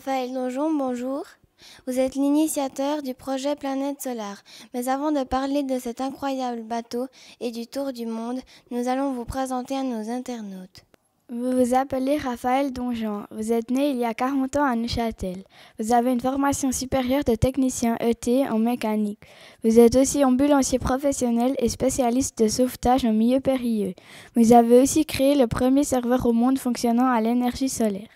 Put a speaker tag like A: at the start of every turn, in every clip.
A: Raphaël Donjon, bonjour. Vous êtes l'initiateur du projet Planète Solaire. Mais avant de parler de cet incroyable bateau et du tour du monde, nous allons vous présenter
B: à nos internautes. Vous vous appelez Raphaël Donjon, Vous êtes né il y a 40 ans à Neuchâtel. Vous avez une formation supérieure de technicien ET en mécanique. Vous êtes aussi ambulancier professionnel et spécialiste de sauvetage en milieu périlleux. Vous avez aussi créé le premier serveur au monde fonctionnant à l'énergie solaire.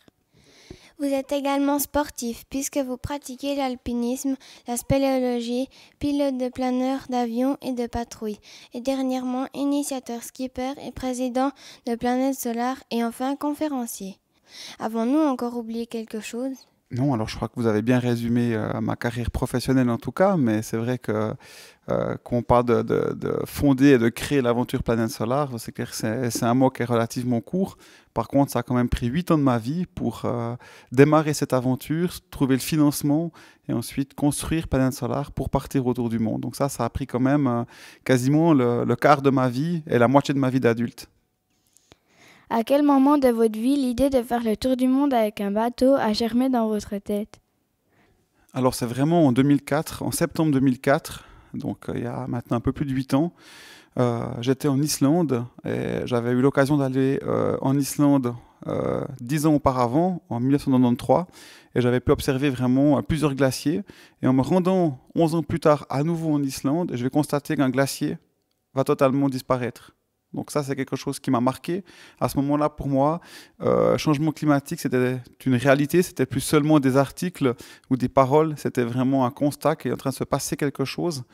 B: Vous êtes
A: également sportif puisque vous pratiquez l'alpinisme, la spéléologie, pilote de planeur d'avion et de patrouille, et dernièrement initiateur skipper et président de Planète Solar et enfin conférencier. Avons-nous encore oublié quelque chose
C: non, alors je crois que vous avez bien résumé euh, ma carrière professionnelle en tout cas, mais c'est vrai que euh, quand parle de, fonder et de créer l'aventure Planète Solar, c'est que c'est un mot qui est relativement court. Par contre, ça a quand même pris 8 ans de ma vie pour euh, démarrer cette aventure, trouver le financement et ensuite construire Planète Solar pour partir autour du monde. Donc ça, ça a pris quand même quasiment le quart de ma vie et la moitié de ma vie d'adulte.
B: À quel moment de votre vie l'idée de faire le tour du monde avec un bateau a germé dans votre tête
C: Alors c'est vraiment en 2004, en septembre 2004, donc euh, il y a maintenant un peu plus de 8 ans. Euh, j'étais en Islande et j'avais eu l'occasion d'aller euh, en Islande dix 10 ans auparavant, en 1993, et j'avais pu observer vraiment plusieurs glaciers. Et en me rendant 11 ans plus tard à nouveau en Islande, je vais constater qu'un glacier va totalement disparaître. Donc ça, c'est quelque chose qui m'a marqué. À ce moment-là, pour moi, euh, changement climatique, c'était une réalité, c'était plus seulement des articles ou des paroles, c'était vraiment un constat qu'il est en train de se passer quelque chose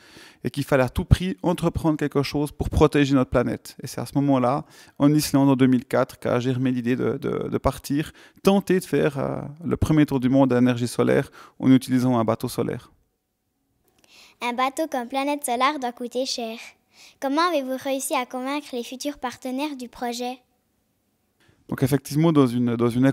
C: et qu'il fallait à tout prix entreprendre quelque chose pour protéger notre planète. Et c'est à ce moment-là, en Islande, en 2004, qu'a germé l'idée de, partir, tenter de faire euh, le premier tour du monde à énergie solaire en utilisant un bateau solaire.
D: Un bateau comme planète solaire doit coûter cher. Comment avez-vous réussi à convaincre les futurs partenaires du projet
C: donc effectivement, dans une, dans une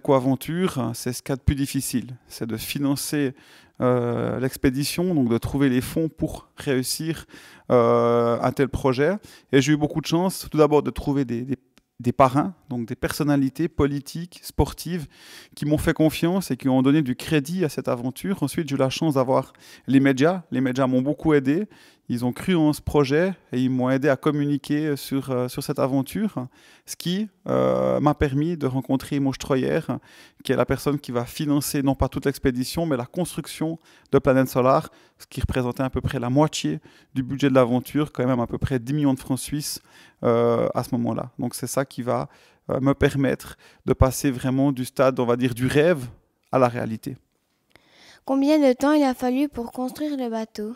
C: c'est ce qu'il y a de plus difficile. C'est de financer euh, l'expédition, donc de trouver les fonds pour réussir euh, un tel projet. Et j'ai eu beaucoup de chance, tout d'abord, de trouver des, des, des, parrains, donc des personnalités politiques, sportives, qui m'ont fait confiance et qui ont donné du crédit à cette aventure. Ensuite, j'ai eu la chance d'avoir les médias. Les médias m'ont beaucoup aidé ils ont cru en ce projet et ils m'ont aidé à communiquer sur, euh, sur cette aventure, ce qui euh, m'a permis de rencontrer Moche Troyer, qui est la personne qui va financer non pas toute l'expédition, mais la construction de Planète Solar, ce qui représentait à peu près la moitié du budget de l'aventure, quand même à peu près 10 millions de francs suisses euh, à ce moment-là. Donc c'est ça qui va me permettre de passer vraiment du stade, on va dire, du rêve à la réalité.
A: Combien de temps il a fallu pour construire le bateau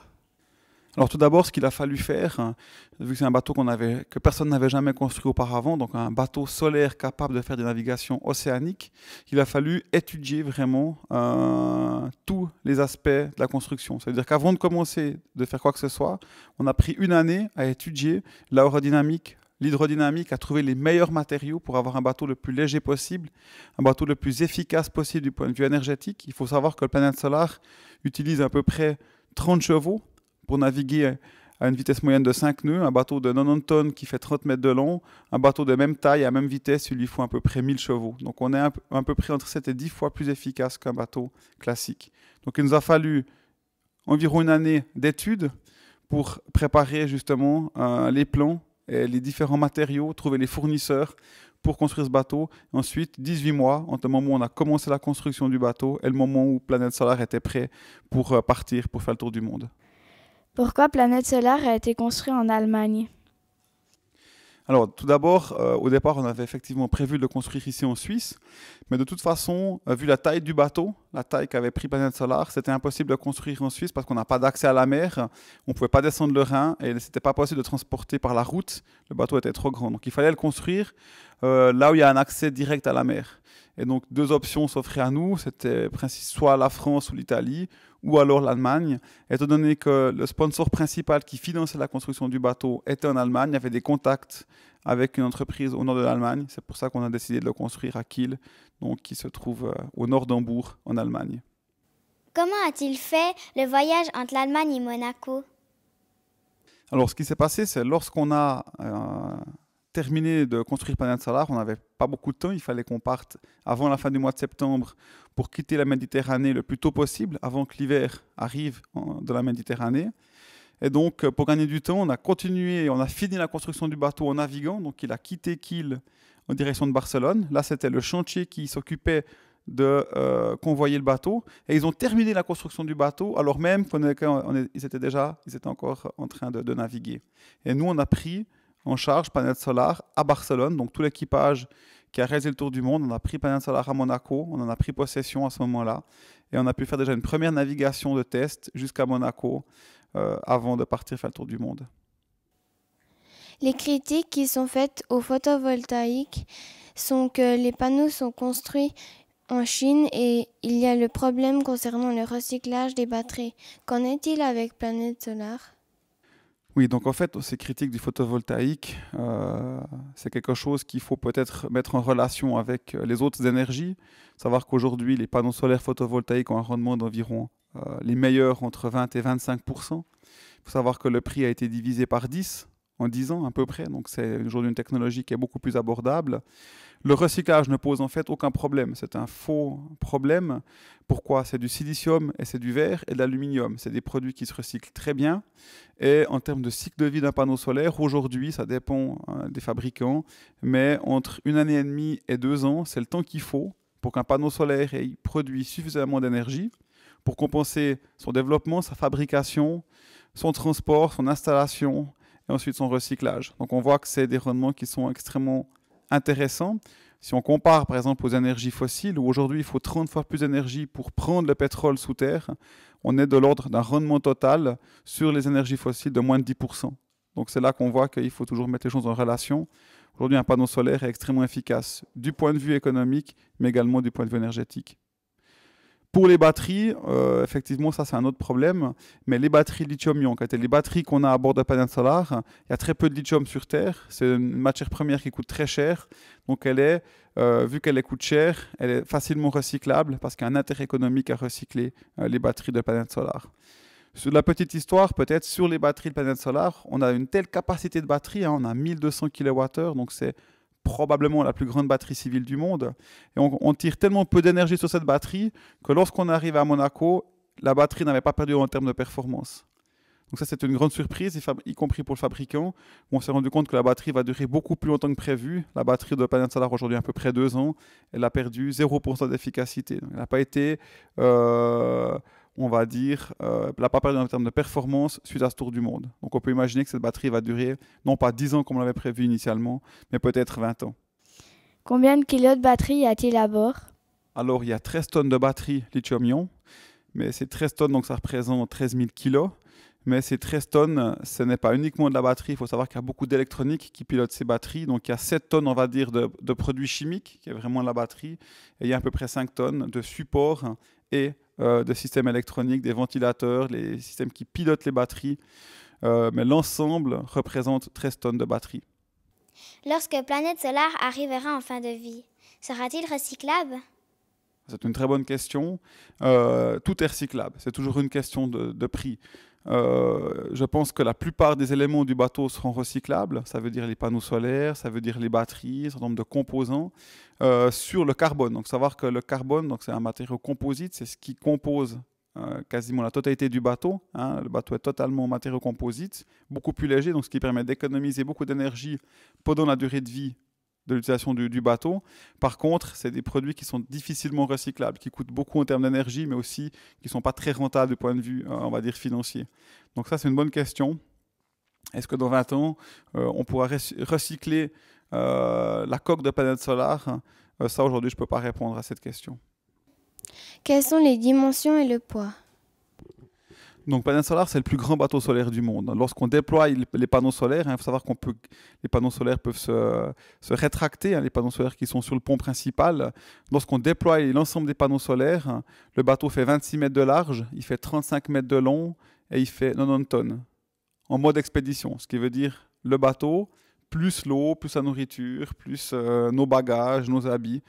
C: alors tout d'abord, ce qu'il a fallu faire, hein, vu que c'est un bateau que personne n'avait jamais construit auparavant, donc un bateau solaire capable de faire des navigations océaniques, il a fallu étudier vraiment euh, tous les aspects de la construction. C'est-à-dire qu'avant de commencer de faire quoi que ce soit, on a pris une année à étudier l'aérodynamique, l'hydrodynamique, à trouver les meilleurs matériaux pour avoir un bateau le plus léger possible, un bateau le plus efficace possible du point de vue énergétique. Il faut savoir que le planète solaire utilise à peu près 30 chevaux pour naviguer à une vitesse moyenne de 5 nœuds, un bateau de 90 tonnes qui fait 30 mètres de long, un bateau de même taille à même vitesse, il lui faut à peu près 1000 chevaux. Donc on est à peu près entre 7 et 10 fois plus efficace qu'un bateau classique. Donc il nous a fallu environ une année d'études pour préparer justement euh, les plans et les différents matériaux, trouver les fournisseurs pour construire ce bateau. Ensuite, 18 mois entre le moment où on a commencé la construction du bateau et le moment où Planète Solar était prêt pour euh, partir, pour faire le tour du monde.
B: Pourquoi Planète Solar a été construit en Allemagne
C: alors, tout d'abord, euh, au départ, on avait effectivement prévu de le construire ici en Suisse, mais de toute façon, euh, vu la taille du bateau, la taille qu'avait pris Planète Solar, c'était impossible de construire en Suisse parce qu'on n'a pas d'accès à la mer, on ne pouvait pas descendre le Rhin et n'était pas possible de transporter par la route, le bateau était trop grand. Donc, il fallait le construire euh, là où il y a un accès direct à la mer. Et donc deux options s'offraient à nous, c'était soit la France ou l'Italie, ou alors l'Allemagne. Étant donné que le sponsor principal qui finançait la construction du bateau était en Allemagne, il y avait des contacts avec une entreprise au nord de l'Allemagne. C'est pour ça qu'on a décidé de le construire à Kiel, donc qui se trouve euh, au nord d'Hambourg, en Allemagne.
D: Comment a-t-il fait le voyage entre l'Allemagne et Monaco
C: alors, ce qui s'est passé, c'est lorsqu'on a euh, terminé de construire Planète Solar, on n'avait pas beaucoup de temps. Il fallait qu'on parte avant la fin du mois de septembre pour quitter la Méditerranée le plus tôt possible, avant que l'hiver arrive dans de la Méditerranée. Et donc, euh, pour gagner du temps, on a continué, on a fini la construction du bateau en naviguant. Donc, il a quitté Kiel en direction de Barcelone. Là, c'était le chantier qui s'occupait de euh, convoyer le bateau. Et ils ont terminé la construction du bateau, alors même qu'ils étaient déjà, ils étaient encore en train de, de, naviguer. Et nous, on a pris en charge, Planète Solar, à Barcelone. Donc tout l'équipage qui a réalisé le tour du monde, on a pris Planète Solar à Monaco, on en a pris possession à ce moment-là. Et on a pu faire déjà une première navigation de test jusqu'à Monaco euh, avant de partir faire le tour du monde.
A: Les critiques qui sont faites aux photovoltaïques sont que les panneaux sont construits en Chine et il y a le problème concernant le recyclage des batteries. Qu'en est-il avec Planète Solar
C: oui, donc en fait, ces critiques du photovoltaïque, euh, c'est quelque chose qu'il faut peut-être mettre en relation avec euh, les autres énergies. Savoir qu'aujourd'hui, les panneaux solaires photovoltaïques ont un rendement d'environ euh, les meilleurs entre 20 et 25 Il faut savoir que le prix a été divisé par 10 en 10 ans à peu près, donc c'est aujourd'hui une technologie qui est beaucoup plus abordable. Le recyclage ne pose en fait aucun problème. C'est un faux problème. Pourquoi C'est du silicium et c'est du verre et de l'aluminium. C'est des produits qui se recyclent très bien. Et en termes de cycle de vie d'un panneau solaire, aujourd'hui, ça dépend hein, des fabricants, mais entre une année et demie et deux ans, c'est le temps qu'il faut pour qu'un panneau solaire ait produit suffisamment d'énergie pour compenser son développement, sa fabrication, son transport, son installation et ensuite son recyclage. Donc on voit que c'est des rendements qui sont extrêmement intéressant. Si on compare par exemple aux énergies fossiles, où aujourd'hui il faut 30 fois plus d'énergie pour prendre le pétrole sous terre, on est de l'ordre d'un rendement total sur les énergies fossiles de moins de 10%. Donc c'est là qu'on voit qu'il faut toujours mettre les choses en relation. Aujourd'hui, un panneau solaire est extrêmement efficace du point de vue économique, mais également du point de vue énergétique. Pour les batteries, euh, effectivement, ça c'est un autre problème, mais les batteries lithium-ion, les batteries qu'on a à bord de panneaux solaires, il y a très peu de lithium sur Terre. C'est une matière première qui coûte très cher. Donc elle est, euh, vu qu'elle coûte cher, elle est facilement recyclable parce qu'il y a un intérêt économique à recycler euh, les batteries de panneaux solaires. Sur la petite histoire, peut-être sur les batteries de panneaux solaires, on a une telle capacité de batterie, hein. on a 1200 kWh, donc c'est probablement la plus grande batterie civile du monde. Et on, tire tellement peu d'énergie sur cette batterie que lorsqu'on arrive à Monaco, la batterie n'avait pas perdu en termes de performance. Donc ça, c'est une grande surprise, y compris pour le fabricant. on s'est rendu compte que la batterie va durer beaucoup plus longtemps que prévu. La batterie de Planet Solar aujourd'hui à peu près deux ans. Elle a perdu 0% d'efficacité. Elle n'a pas été euh, on va dire, euh, la la en termes de performance suite à ce tour du monde. Donc on peut imaginer que cette batterie va durer non pas 10 ans comme on l'avait prévu initialement, mais peut-être 20 ans.
B: Combien de kilos de batterie y a-t-il à bord
C: Alors il y a 13 tonnes de batterie lithium-ion, mais ces 13 tonnes, donc ça représente 13 000 kilos. Mais ces 13 tonnes, ce n'est pas uniquement de la batterie. Il faut savoir qu'il y a beaucoup d'électronique qui pilote ces batteries. Donc il y a 7 tonnes, on va dire, de, produits chimiques, qui est vraiment la batterie. Et il y a à peu près 5 tonnes de support et euh, des systèmes électroniques, des ventilateurs, les systèmes qui pilotent les batteries. Euh, mais l'ensemble représente 13 tonnes de batteries.
D: Lorsque Planète Solar arrivera en fin de vie, sera-t-il recyclable
C: C'est une très bonne question. Euh, tout est recyclable. C'est toujours une question de prix. Euh, je pense que la plupart des éléments du bateau seront recyclables. Ça veut dire les panneaux solaires, ça veut dire les batteries, un certain nombre de composants euh, sur le carbone. Donc savoir que le carbone, donc c'est un matériau composite, c'est ce qui compose euh, quasiment la totalité du bateau. Hein. Le bateau est totalement matériau composite beaucoup plus léger, donc ce qui permet d'économiser beaucoup d'énergie pendant la durée de vie de l'utilisation du, bateau. Par contre, c'est des produits qui sont difficilement recyclables, qui coûtent beaucoup en termes d'énergie, mais aussi qui ne sont pas très rentables du point de vue, euh, on va dire, financier. Donc ça, c'est une bonne question. Est-ce que dans 20 ans, euh, on pourra recycler euh, la coque de planète solaire Ça, aujourd'hui, je ne peux pas répondre à cette question.
A: Quelles sont les dimensions et le poids
C: donc panneau Solar, c'est le plus grand bateau solaire du monde. Lorsqu'on déploie les panneaux solaires, hein, il faut savoir qu'on peut, les panneaux solaires peuvent se, rétracter, hein, les panneaux solaires qui sont sur le pont principal. Lorsqu'on déploie l'ensemble des panneaux solaires, hein, le bateau fait 26 mètres de large, il fait 35 mètres de long et il fait 90 tonnes en mode expédition, ce qui veut dire le bateau plus l'eau, plus la nourriture, plus euh, nos bagages, nos habits,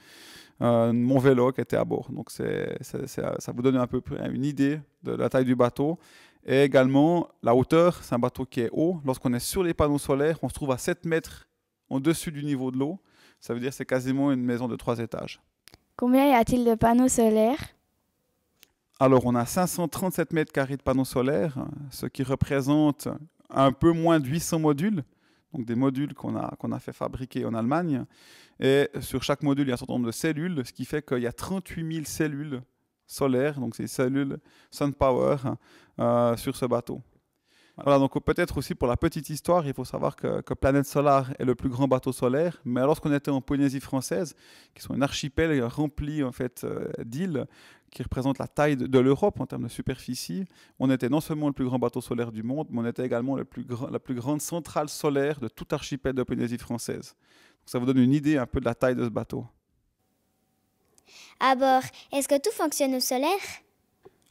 C: euh, mon vélo qui était à bord. Donc euh, ça vous donne un peu une idée de la taille du bateau. Et également la hauteur, c'est un bateau qui est haut. Lorsqu'on est sur les panneaux solaires, on se trouve à 7 mètres au-dessus du niveau de l'eau. Ça veut dire que c'est quasiment une maison de trois étages.
B: Combien y a-t-il de panneaux solaires
C: alors, on a 537 mètres carrés de panneaux solaires, ce qui représente un peu moins de 800 modules donc des modules qu'on a, qu'on a fait fabriquer en Allemagne. Et sur chaque module, il y a un certain nombre de cellules, ce qui fait qu'il y a 38 000 cellules solaires, donc ces cellules SunPower, euh, sur ce bateau. Voilà, donc peut-être aussi pour la petite histoire, il faut savoir que, Planète Solar est le plus grand bateau solaire, mais lorsqu'on était en Polynésie française, qui sont un archipel rempli en fait euh, d'îles, qui représente la taille de, l'Europe en termes de superficie, on était non seulement le plus grand bateau solaire du monde, mais on était également plus la plus grande centrale solaire de tout archipel de française. Donc ça vous donne une idée un peu de la taille de ce bateau.
D: À bord, est-ce que tout fonctionne au solaire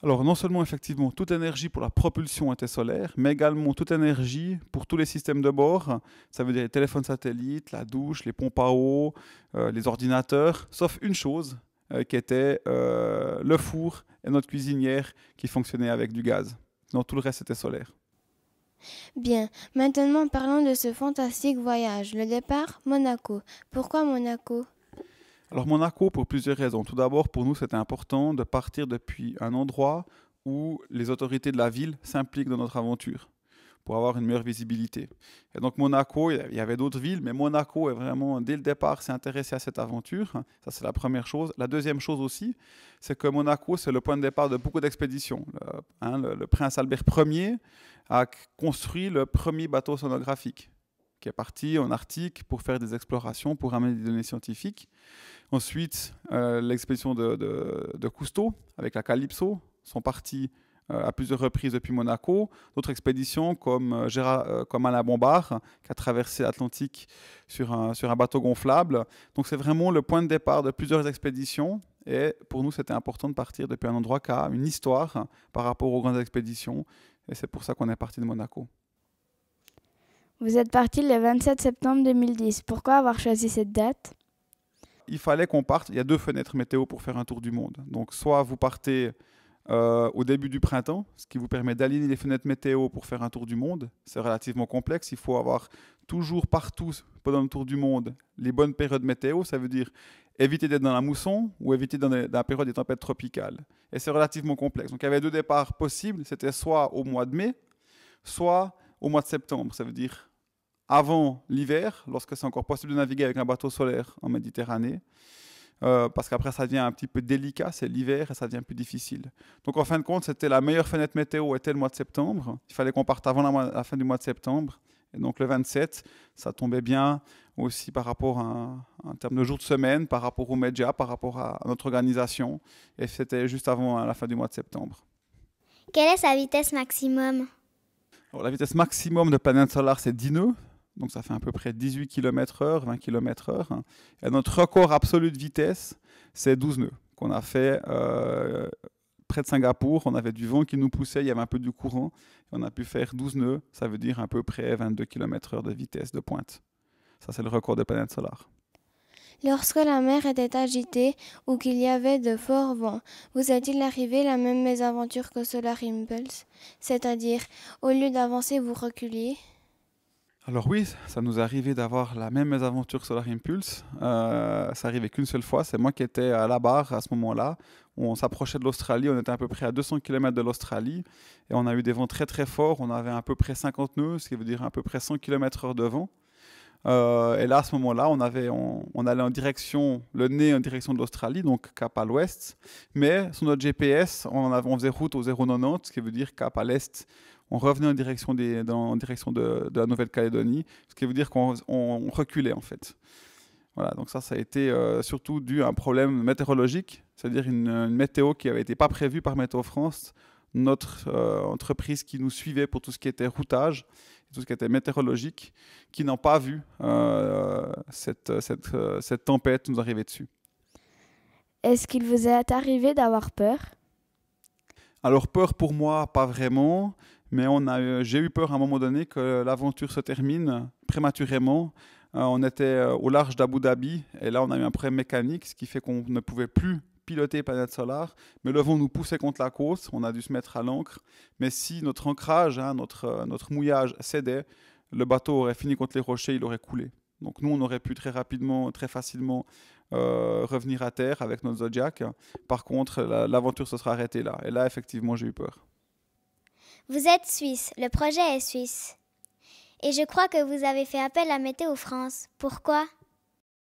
C: alors non seulement effectivement toute énergie pour la propulsion était solaire, mais également toute énergie pour tous les systèmes de bord, ça veut dire les téléphones satellites, la douche, les pompes à eau, euh, les ordinateurs, sauf une chose, euh, qui était euh, le four et notre cuisinière qui fonctionnait avec du gaz. Donc tout le reste était solaire.
A: Bien, maintenant parlons de ce fantastique voyage. Le départ, Monaco. Pourquoi Monaco
C: Alors Monaco pour plusieurs raisons. Tout d'abord, pour nous, c'était important de partir depuis un endroit où les autorités de la ville s'impliquent dans notre aventure pour avoir une meilleure visibilité. Et donc Monaco, il y avait d'autres villes, mais Monaco est vraiment, dès le départ, s'est intéressé à cette aventure. Ça, c'est la première chose. La deuxième chose aussi, c'est que Monaco, c'est le point de départ de beaucoup d'expéditions. Le, hein, prince Albert Ier a construit le premier bateau sonographique qui est parti en Arctique pour faire des explorations, pour ramener des données scientifiques. Ensuite, euh, l'expédition de, de, Cousteau avec la Calypso sont partis euh, à plusieurs reprises depuis Monaco. D'autres expéditions comme, euh, euh, comme Alain Bombard, qui a traversé l'Atlantique sur un, sur un bateau gonflable. Donc c'est vraiment le point de départ de plusieurs expéditions. Et pour nous, c'était important de partir depuis un endroit qui a une histoire par rapport aux grandes expéditions. Et c'est pour ça qu'on est parti de Monaco.
B: Vous êtes parti le 27 septembre 2010. Pourquoi avoir choisi cette date
C: Il fallait qu'on parte. Il y a deux fenêtres météo pour faire un tour du monde. Donc soit vous partez euh, au début du printemps, ce qui vous permet d'aligner les fenêtres météo pour faire un tour du monde. C'est relativement complexe. Il faut avoir toujours partout pendant le tour du monde les bonnes périodes météo. Ça veut dire éviter d'être dans la mousson ou éviter d'être dans la période des tempêtes tropicales. Et c'est relativement complexe. Donc il y avait deux départs possibles. C'était soit au mois de mai, soit au mois de septembre. Ça veut dire avant l'hiver, lorsque c'est encore possible de naviguer avec un bateau solaire en Méditerranée. Euh, parce qu'après ça devient un petit peu délicat, c'est l'hiver et ça devient plus difficile. Donc en fin de compte, c'était la meilleure fenêtre météo était le mois de septembre. Il fallait qu'on parte avant la, fin du mois de septembre. Et donc le 27, ça tombait bien aussi par rapport à un terme de jour de semaine, par rapport aux médias, par rapport à notre organisation. Et c'était juste avant hein, la fin du mois de septembre.
D: Quelle est sa vitesse maximum
C: La vitesse maximum de planète solaire, c'est 10 nœuds. Donc ça fait à peu près 18 km h 20 km heure. Et notre record absolu de vitesse, c'est 12 nœuds qu'on a fait euh, près de Singapour. On avait du vent qui nous poussait, il y avait un peu du courant. Et on a pu faire 12 nœuds, ça veut dire à peu près 22 km heure de vitesse de pointe. Ça, c'est le record des planètes solaires.
A: Lorsque la mer était agitée ou qu'il y avait de forts vents, vous est-il arrivé la même mésaventure que Solar Impulse C'est-à-dire, au lieu d'avancer, vous reculiez
C: alors oui, ça nous est arrivé d'avoir la même aventure Solar Impulse. Euh, ça arrivait qu'une seule fois. C'est moi qui étais à la barre à ce moment-là. On s'approchait de l'Australie. On était à peu près à 200 km de l'Australie. Et on a eu des vents très très forts. On avait à peu près 50 nœuds, ce qui veut dire à peu près 100 km/h de vent. Euh, et là, à ce moment-là, on, allait en direction, le nez en direction de l'Australie, donc cap à l'ouest. Mais sur notre GPS, on, avait, faisait route au 090, ce qui veut dire cap à l'est. On revenait en direction, de, la Nouvelle-Calédonie, ce qui veut dire qu'on reculait en fait. Voilà, donc ça, ça a été euh, surtout dû à un problème météorologique, c'est-à-dire une, météo qui n'avait été pas prévue par Météo France, notre euh, entreprise qui nous suivait pour tout ce qui était routage tout ce qui était météorologique, qui n'ont pas vu euh, cette, euh, cette, tempête nous arriver dessus.
B: Est-ce qu'il vous est arrivé d'avoir peur
C: Alors peur pour moi, pas vraiment, mais on a, euh, j'ai eu peur à un moment donné que l'aventure se termine prématurément. on était au large d'Abu Dhabi et là on a eu un problème mécanique, ce qui fait qu'on ne pouvait plus piloter Planète solar mais le vent nous poussait contre la côte, on a dû se mettre à l'ancre. Mais si notre ancrage, hein, notre, euh, notre mouillage cédait, le bateau aurait fini contre les rochers, il aurait coulé. Donc nous, on aurait pu très rapidement, très facilement euh, revenir à terre avec notre Zodiac. Par contre, l'aventure se serait arrêtée là. Et là, effectivement, j'ai eu peur.
D: Vous êtes suisse, le projet est suisse. Et je crois que vous avez fait appel à Météo France. Pourquoi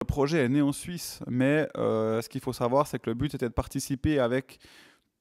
C: le projet est né en Suisse, mais euh, ce qu'il faut savoir, c'est que le but était de participer avec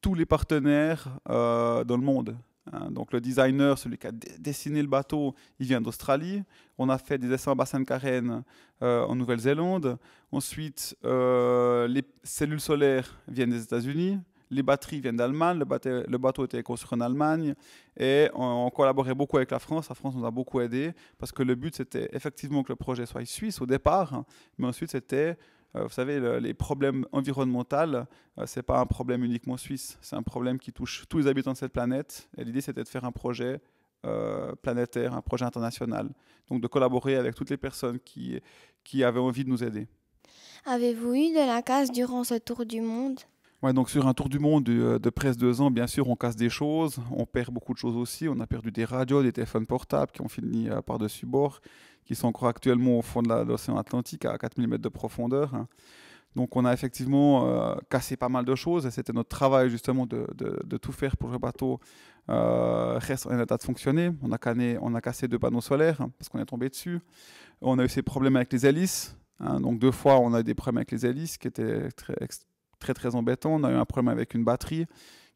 C: tous les partenaires euh, dans le monde. Hein. donc le designer, celui qui a dessiné le bateau, il vient d'Australie. On a fait des essais en bassin de Carène euh, en Nouvelle-Zélande. Ensuite, les cellules solaires viennent des États-Unis les batteries viennent d'Allemagne, le, bateau, le bateau était construit en Allemagne et on, collaborait beaucoup avec la France. La France nous a beaucoup aidés parce que le but c'était effectivement que le projet soit suisse au départ, hein, mais ensuite c'était, euh, vous savez, les problèmes environnementaux, ce euh, c'est pas un problème uniquement suisse, c'est un problème qui touche tous les habitants de cette planète. Et l'idée c'était de faire un projet euh, planétaire, un projet international. Donc de collaborer avec toutes les personnes qui, qui avaient envie de nous aider.
A: Avez-vous eu de la casse durant ce tour du monde
C: donc sur un tour du monde de, euh, de, presque deux ans, bien sûr, on casse des choses, on perd beaucoup de choses aussi. On a perdu des radios, des téléphones portables qui ont fini euh, par-dessus bord, qui sont encore actuellement au fond de l'océan Atlantique à 4000 mètres de profondeur. Hein. Donc on a effectivement euh, cassé pas mal de choses c'était notre travail justement de, tout faire pour que le bateau reste en état de fonctionner. On a, cassé deux panneaux solaires hein, parce qu'on est tombé dessus. On a eu ces problèmes avec les hélices. Hein. donc deux fois on a eu des problèmes avec les hélices qui étaient très, très très embêtant. On a eu un problème avec une batterie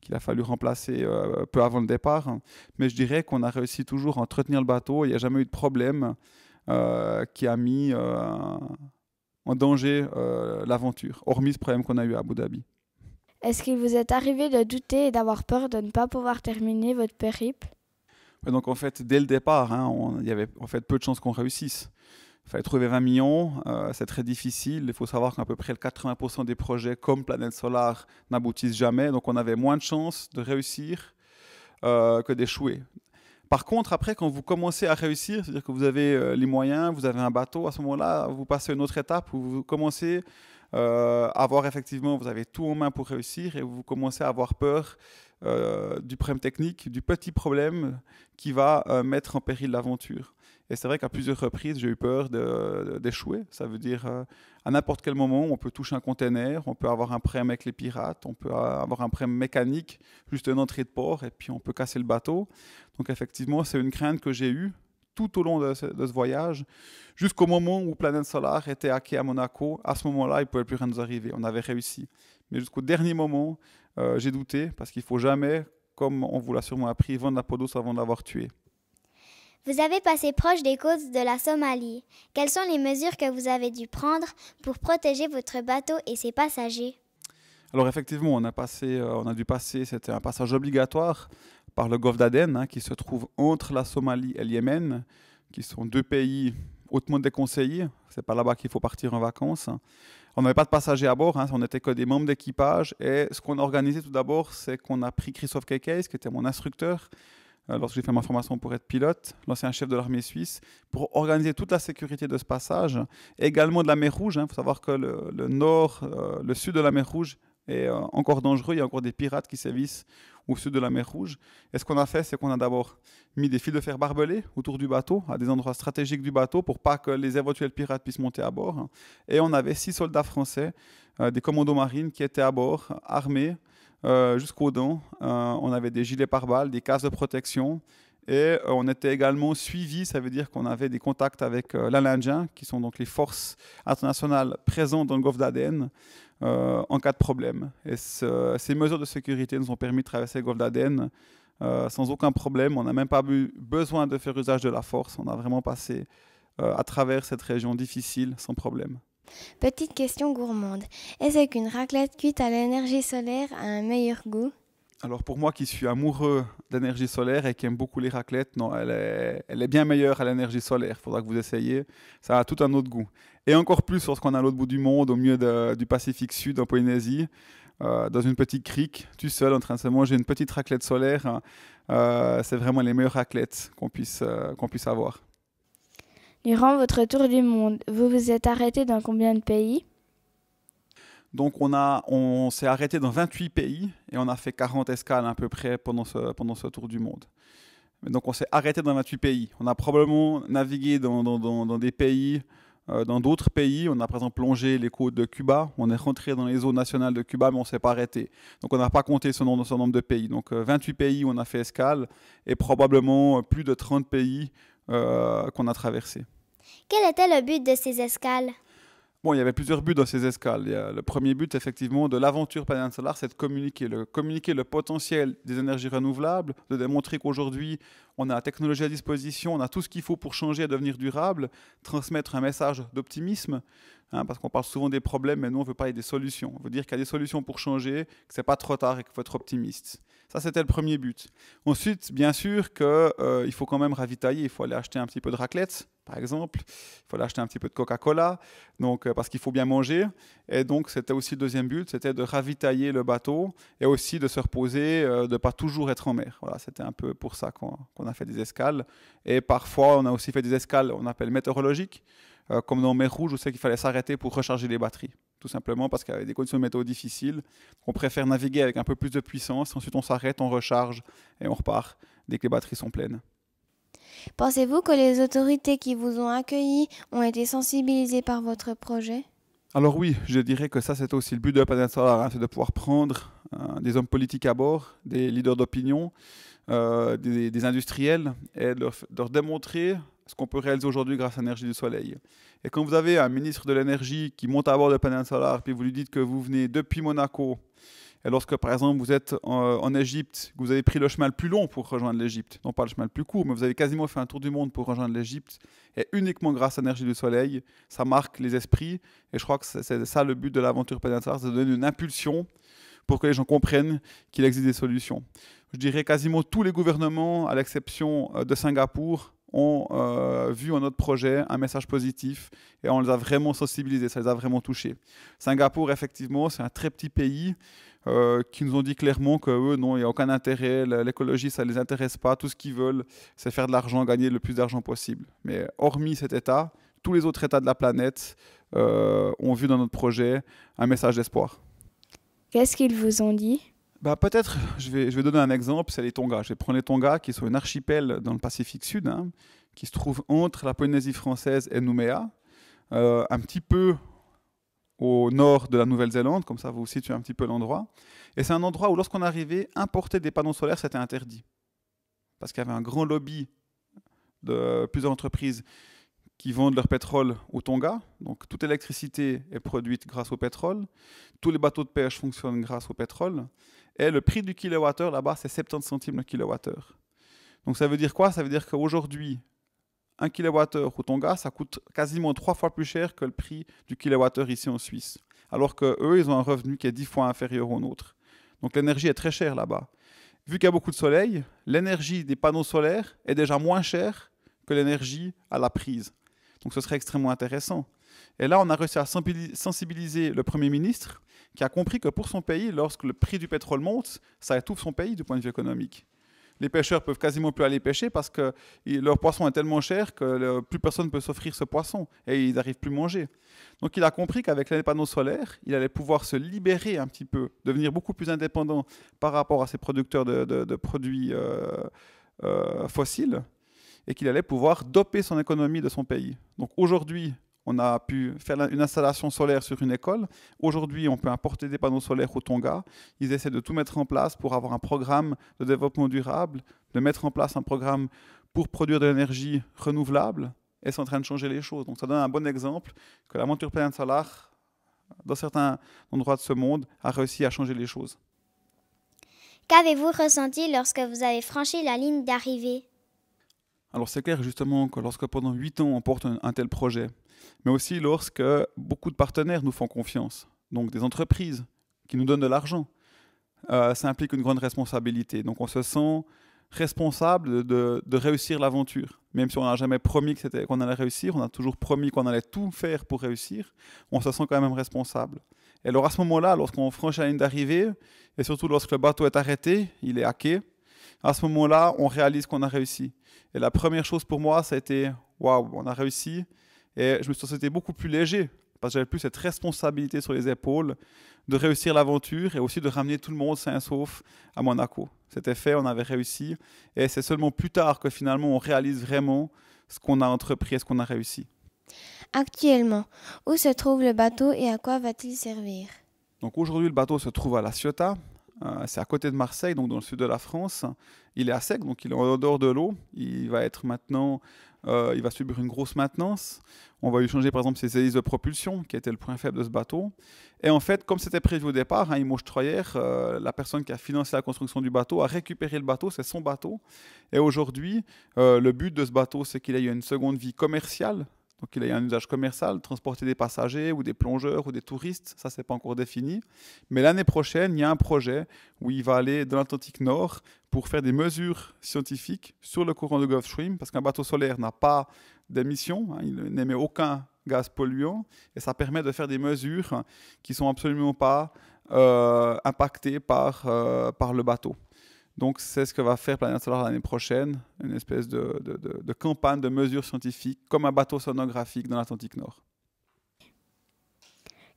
C: qu'il a fallu remplacer euh, peu avant le départ. Mais je dirais qu'on a réussi toujours à entretenir le bateau. Il n'y a jamais eu de problème euh, qui a mis euh, en danger l'aventure, hormis ce problème qu'on a eu à Abu Dhabi.
B: Est-ce qu'il vous est arrivé de douter et d'avoir peur de ne pas pouvoir terminer votre périple
C: donc en fait, dès le départ, hein, il y avait en fait peu de chances qu'on réussisse. Il fallait trouver 20 millions, euh, c'est très difficile. Il faut savoir qu'à peu près 80% des projets comme Planète Solar n'aboutissent jamais, donc on avait moins de chances de réussir euh, que d'échouer. Par contre, après, quand vous commencez à réussir, c'est-à-dire que vous avez euh, les moyens, vous avez un bateau, à ce moment-là, vous passez à une autre étape où vous commencez à avoir effectivement, vous avez tout en main pour réussir et vous commencez à avoir peur du problème technique, du petit problème qui va mettre en péril l'aventure. Et c'est vrai qu'à plusieurs reprises, j'ai eu peur d'échouer. Ça veut dire, euh, à n'importe quel moment, on peut toucher un container, on peut avoir un prêt avec les pirates, on peut avoir un prêt mécanique, juste une entrée de port, et puis on peut casser le bateau. Donc effectivement, c'est une crainte que j'ai eue tout au long de ce, voyage, jusqu'au moment où Planète Solar était hackée à Monaco. À ce moment-là, il ne pouvait plus rien nous arriver. On avait réussi. Mais jusqu'au dernier moment, euh, j'ai douté, parce qu'il ne faut jamais, comme on vous l'a sûrement appris, vendre la peau avant d'avoir tué.
D: Vous avez passé proche des côtes de la Somalie. Quelles sont les mesures que vous avez dû prendre pour protéger votre bateau et ses passagers
C: alors effectivement, on a, passé, euh, on a dû passer, c'était un passage obligatoire par le golfe d'Aden, hein, qui se trouve entre la Somalie et le Yémen, qui sont deux pays hautement déconseillés. C'est pas là-bas qu'il faut partir en vacances. On n'avait pas de passagers à bord, hein, on n'était que des membres d'équipage. Et ce qu'on a organisé tout d'abord, c'est qu'on a pris Christophe Kekeis, qui était mon instructeur, euh, lorsque j'ai fait ma formation pour être pilote, l'ancien chef de l'armée suisse, pour organiser toute la sécurité de ce passage, également de la mer Rouge. Il hein, faut savoir que le, nord, euh, le sud de la mer Rouge est euh, encore dangereux. Il y a encore des pirates qui sévissent au sud de la mer Rouge. Et ce qu'on a fait, c'est qu'on a d'abord mis des fils de fer barbelés autour du bateau, à des endroits stratégiques du bateau, pour pas que les éventuels pirates puissent monter à bord. Et on avait six soldats français, des commandos marines, qui étaient à bord, armés, euh, jusqu'aux dents. Euh, on avait des gilets pare-balles, des cases de protection. Et euh, on était également suivi, ça veut dire qu'on avait des contacts avec l'Alindien, qui sont donc les forces internationales présentes dans le golfe d'Aden, en cas de problème. Et ces mesures de sécurité nous ont permis de traverser le golfe d'Aden sans aucun problème. On n'a même pas eu besoin de faire usage de la force. On a vraiment passé à travers cette région difficile sans problème.
A: Petite question gourmande. Est-ce qu'une raclette cuite à l'énergie solaire a un meilleur goût
C: alors pour moi qui suis amoureux d'énergie solaire et qui aime beaucoup les raclettes, non, elle est, bien meilleure à l'énergie solaire. Il faudra que vous essayiez. Ça a tout un autre goût. Et encore plus lorsqu'on est à l'autre bout du monde, au milieu du Pacifique Sud, en Polynésie, euh, dans une petite crique, tout seul, en train de se manger une petite raclette solaire. Euh, c'est vraiment les meilleures raclettes qu'on puisse, euh, qu'on puisse avoir.
B: Durant votre tour du monde, vous vous êtes arrêté dans combien de pays
C: donc on, a, on s'est arrêté dans 28 pays et on a fait 40 escales à peu près pendant ce, pendant ce tour du monde. Donc on s'est arrêté dans 28 pays. On a probablement navigué dans, dans, des pays, euh, dans d'autres pays. On a par exemple plongé les côtes de Cuba. On est rentré dans les eaux nationales de Cuba, mais on s'est pas arrêté. Donc on n'a pas compté ce nombre, nombre de pays. Donc 28 euh, pays où on a fait escale et probablement euh, plus de 30 pays euh, qu'on a traversé.
D: Quel était le but de ces escales
C: Bon, il y avait plusieurs buts dans ces escales. Le premier but, effectivement, de l'aventure Solar, c'est de communiquer le, communiquer le potentiel des énergies renouvelables, de démontrer qu'aujourd'hui, on a la technologie à disposition, on a tout ce qu'il faut pour changer et devenir durable, transmettre un message d'optimisme. Hein, parce qu'on parle souvent des problèmes, mais nous, on veut parler des solutions. On veut dire qu'il y a des solutions pour changer, que ce n'est pas trop tard et qu'il faut être optimiste. Ça, c'était le premier but. Ensuite, bien sûr qu'il euh, faut quand même ravitailler. Il faut aller acheter un petit peu de raclette, par exemple. Il faut aller acheter un petit peu de Coca-Cola, donc euh, parce qu'il faut bien manger. Et donc, c'était aussi le deuxième but, c'était de ravitailler le bateau et aussi de se reposer, euh, de ne pas toujours être en mer. Voilà, c'était un peu pour ça qu'on a fait des escales. Et parfois, on a aussi fait des escales, on appelle météorologiques. Euh, comme dans Mer Rouge, je sais qu'il fallait s'arrêter pour recharger les batteries, tout simplement parce qu'il y avait des conditions météo difficiles, on préfère naviguer avec un peu plus de puissance, ensuite on s'arrête, on recharge et on repart dès que les batteries sont pleines.
A: Pensez-vous que les autorités qui vous ont accueilli ont été sensibilisées par votre projet
C: Alors oui, je dirais que ça c'est aussi le but de la Solar, hein, c'est de pouvoir prendre euh, des hommes politiques à bord, des leaders d'opinion, euh, des, industriels et de leur démontrer ce qu'on peut réaliser aujourd'hui grâce à l'énergie du soleil. Et quand vous avez un ministre de l'énergie qui monte à bord de panel solaire, puis vous lui dites que vous venez depuis Monaco, et lorsque par exemple vous êtes en Égypte, que vous avez pris le chemin le plus long pour rejoindre l'Égypte, non pas le chemin le plus court, mais vous avez quasiment fait un tour du monde pour rejoindre l'Égypte, et uniquement grâce à l'énergie du soleil, ça marque les esprits, et je crois que c'est ça le but de l'aventure solaire, c'est de donner une impulsion pour que les gens comprennent qu'il existe des solutions. Je dirais quasiment tous les gouvernements, à l'exception euh, de Singapour, ont euh, vu en notre projet un message positif et on les a vraiment sensibilisés, ça les a vraiment touchés. Singapour, effectivement, c'est un très petit pays euh, qui nous ont dit clairement que eux, non, il n'y a aucun intérêt, l'écologie, ça ne les intéresse pas, tout ce qu'ils veulent, c'est faire de l'argent, gagner le plus d'argent possible. Mais hormis cet État, tous les autres États de la planète euh, ont vu dans notre projet un message d'espoir.
B: Qu'est-ce qu'ils vous ont dit
C: bah, Peut-être, je vais, je vais donner un exemple, c'est les Tonga. Je vais prendre les Tonga qui sont un archipel dans le Pacifique Sud, hein, qui se trouve entre la Polynésie française et Nouméa, euh, un petit peu au nord de la Nouvelle-Zélande, comme ça vous situez un petit peu l'endroit. Et c'est un endroit où lorsqu'on arrivait, importer des panneaux solaires, c'était interdit. Parce qu'il y avait un grand lobby de plusieurs entreprises qui vendent leur pétrole au Tonga. Donc toute électricité est produite grâce au pétrole. Tous les bateaux de pêche fonctionnent grâce au pétrole. Et le prix du kilowattheure là-bas, c'est 70 centimes le kilowattheure. Donc ça veut dire quoi Ça veut dire qu'aujourd'hui, un kilowattheure au Tonga, ça coûte quasiment trois fois plus cher que le prix du kilowattheure ici en Suisse. Alors qu'eux, ils ont un revenu qui est dix fois inférieur au nôtre. Donc l'énergie est très chère là-bas. Vu qu'il y a beaucoup de soleil, l'énergie des panneaux solaires est déjà moins chère que l'énergie à la prise. Donc ce serait extrêmement intéressant. Et là, on a réussi à sensibiliser le Premier ministre qui a compris que pour son pays, lorsque le prix du pétrole monte, ça étouffe son pays du point de vue économique. Les pêcheurs peuvent quasiment plus aller pêcher parce que leur poisson est tellement cher que plus personne ne peut s'offrir ce poisson et ils n'arrivent plus à manger. Donc il a compris qu'avec les panneaux solaires, il allait pouvoir se libérer un petit peu, devenir beaucoup plus indépendant par rapport à ses producteurs de, produits euh, euh, fossiles et qu'il allait pouvoir doper son économie de son pays. Donc aujourd'hui, on a pu faire une installation solaire sur une école. Aujourd'hui, on peut importer des panneaux solaires au Tonga. Ils essaient de tout mettre en place pour avoir un programme de développement durable, de mettre en place un programme pour produire de l'énergie renouvelable. Et c'est en train de changer les choses. Donc ça donne un bon exemple que la l'aventure Planète solaire, dans certains endroits de ce monde, a réussi à changer les choses.
D: Qu'avez-vous ressenti lorsque vous avez franchi la ligne d'arrivée
C: alors c'est clair justement que lorsque pendant 8 ans on porte un, tel projet, mais aussi lorsque beaucoup de partenaires nous font confiance, donc des entreprises qui nous donnent de l'argent, euh, ça implique une grande responsabilité. Donc on se sent responsable de, réussir l'aventure. Même si on n'a jamais promis qu'on allait réussir, on a toujours promis qu'on allait tout faire pour réussir, on se sent quand même responsable. Et alors à ce moment-là, lorsqu'on franchit la ligne d'arrivée, et surtout lorsque le bateau est arrêté, il est hacké, à ce moment-là, on réalise qu'on a réussi. Et la première chose pour moi, ça a été waouh, on a réussi. Et je me suis senti beaucoup plus léger parce que j'avais plus cette responsabilité sur les épaules de réussir l'aventure et aussi de ramener tout le monde sain et sauf à Monaco. C'était fait, on avait réussi. Et c'est seulement plus tard que finalement on réalise vraiment ce qu'on a entrepris et ce qu'on a réussi.
A: Actuellement, où se trouve le bateau et à quoi va-t-il servir
C: Donc aujourd'hui, le bateau se trouve à La Ciotat, euh, c'est à côté de Marseille, donc dans le sud de la France. Il est à sec, donc il est en dehors de l'eau. Il va maintenant, euh, il va subir une grosse maintenance. On va lui changer par exemple ses hélices de propulsion, qui était le point faible de ce bateau. Et en fait, comme c'était prévu au départ, hein, Imo Stroyer, euh, la personne qui a financé la construction du bateau, a récupéré le bateau, c'est son bateau. Et aujourd'hui, le but de ce bateau, c'est qu'il ait une seconde vie commerciale, donc il y a un usage commercial, transporter des passagers ou des plongeurs ou des touristes, ça c'est pas encore défini. Mais l'année prochaine, il y a un projet où il va aller dans l'Atlantique Nord pour faire des mesures scientifiques sur le courant de Gulf Stream, parce qu'un bateau solaire n'a pas d'émissions, hein, il n'émet aucun gaz polluant, et ça permet de faire des mesures qui sont absolument pas euh, impactées par, euh, par le bateau. Donc, c'est ce que va faire Planète Solar l'année prochaine, une espèce de, campagne de mesures scientifiques, comme un bateau sonographique dans l'Atlantique Nord.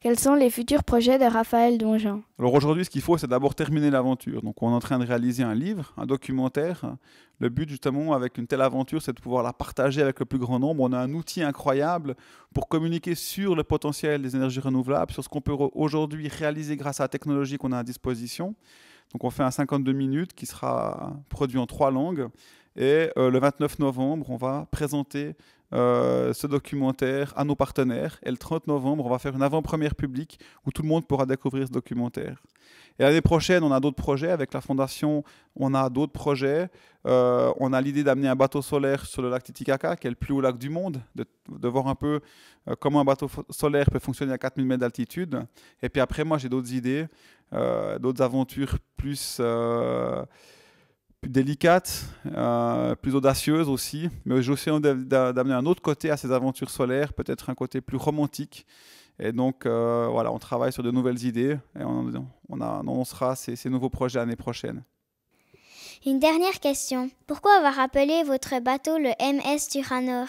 B: Quels sont les futurs projets de Raphaël Donjean
C: Alors aujourd'hui, ce qu'il faut, c'est d'abord terminer l'aventure. Donc on est en train de réaliser un livre, un documentaire. Le but justement avec une telle aventure, c'est de pouvoir la partager avec le plus grand nombre. On a un outil incroyable pour communiquer sur le potentiel des énergies renouvelables, sur ce qu'on peut aujourd'hui réaliser grâce à la technologie qu'on a à disposition. Donc on fait un 52 minutes qui sera produit en trois langues. Et euh, le 29 novembre, on va présenter euh, ce documentaire à nos partenaires. Et le 30 novembre, on va faire une avant-première publique où tout le monde pourra découvrir ce documentaire. Et l'année prochaine, on a d'autres projets. Avec la Fondation, on a d'autres projets. Euh, on a l'idée d'amener un bateau solaire sur le lac Titicaca, qui est le plus haut lac du monde, de, voir un peu comment un bateau solaire peut fonctionner à 4000 mètres d'altitude. Et puis après, moi, j'ai d'autres idées. Euh, d'autres aventures plus euh, plus euh, plus audacieuses aussi, mais j'essaie d'amener un autre côté à ces aventures solaires, peut-être un côté plus romantique. Et donc, voilà, on travaille sur de nouvelles idées et on, annoncera ces, nouveaux projets l'année prochaine.
D: Une dernière question. Pourquoi avoir appelé votre bateau le MS Turanor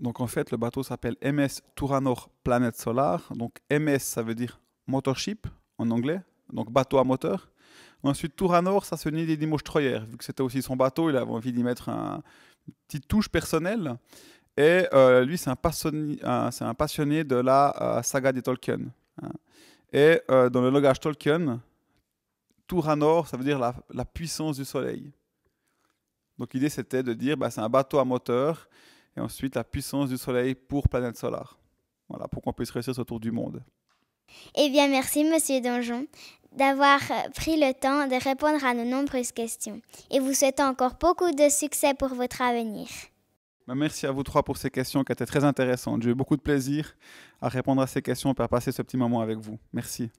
C: Donc, en fait, le bateau s'appelle MS Turanor Planet Solar. Donc, MS, ça veut dire motorship en anglais donc bateau à moteur. Ensuite, Touranor, ça se nie des Nimo Troyer, Vu que c'était aussi son bateau, il avait envie d'y mettre un, une petite touche personnelle. Et euh, lui, c'est un, passionné, un passionné de la euh, saga des Tolkien. Hein. Et euh, dans le langage Tolkien, Touranor, ça veut dire la, puissance du soleil. Donc l'idée, c'était de dire, bah, c'est un bateau à moteur, et ensuite la puissance du soleil pour planète solaire. Voilà, pour qu'on puisse réussir ce tour du monde.
D: Eh bien, merci, Monsieur Donjon, d'avoir euh, pris le temps de répondre à nos nombreuses questions. Et vous souhaitons encore beaucoup de succès pour votre avenir.
C: Bah, merci à vous trois pour ces questions qui étaient très intéressantes. J'ai eu beaucoup de plaisir à répondre à ces questions et à passer ce petit moment avec vous. Merci.